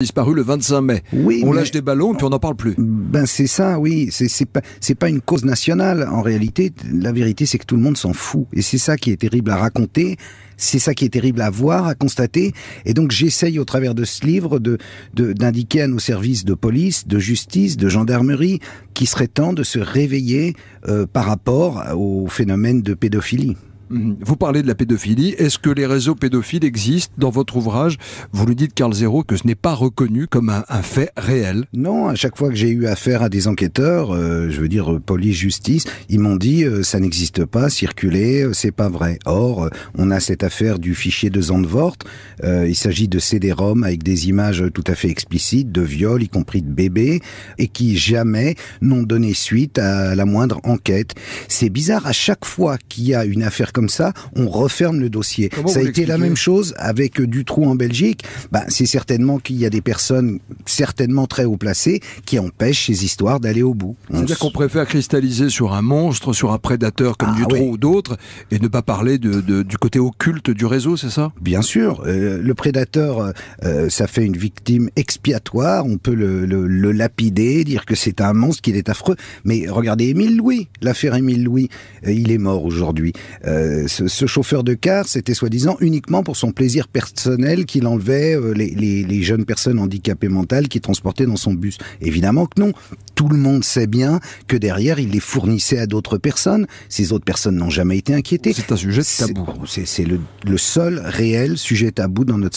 disparu le 25 mai. on lâche des ballons puis on n'en parle plus. Ben c'est ça, oui. C'est c'est pas une cause nationale. En réalité, la vérité c'est que tout le monde s'en fout. Et c'est ça qui est terrible à raconter. C'est ça qui est terrible à voir, à constater. Et donc j'essaye au travers de ce livre de d'indiquer à nos services de police, de justice, de gendarmerie qu'il serait temps de se réveiller euh, par rapport au phénomène de pédophilie. Mhm. Vous parlez de la pédophilie. Est-ce que les réseaux pédophiles existent dans votre ouvrage Vous lui dites, Carl Zéro, que ce n'est pas reconnu comme un, fait réel. Non, à chaque fois que j'ai eu affaire à des enquêteurs, euh, je veux dire euh, police, justice, ils m'ont dit euh, ça n'existe pas, circuler, c'est pas vrai. Or, on a cette affaire du fichier de Zandvoort. il s'agit de CD-ROM avec des images tout à fait explicites de viols, y compris de bébés, et qui jamais n'ont donné suite à la moindre enquête. C'est bizarre à chaque fois qu'il y a une affaire comme ça, on referme le dossier. ça a été la même chose avec euh, Dutroux en Belgique. Bah, c'est certainement qu'il y a des personnes, certainement très haut placées, qui empêchent ces histoires d'aller au bout. C'est-à-dire qu'on préfère cristalliser sur un monstre, sur un prédateur comme ah Dutroux ou d'autres, et ne pas parler du côté occulte du réseau, c'est ça Bien sûr. Euh, le prédateur, euh, ça fait une victime expiatoire, on peut le, lapider, dire que c'est un monstre, qu'il est affreux. Mais regardez Émile Louis, l'affaire Émile Louis, il est mort aujourd'hui ce, chauffeur de car, c'était soi-disant uniquement pour son plaisir personnel qu'il enlevait euh, les, jeunes personnes handicapées mentales qui transportait dans son bus. Évidemment que non. Tout le monde sait bien que derrière, il les fournissait à d'autres personnes. Ces autres personnes n'ont jamais été inquiétées. C'est un sujet tabou. C'est le, le seul réel sujet tabou dans notre société.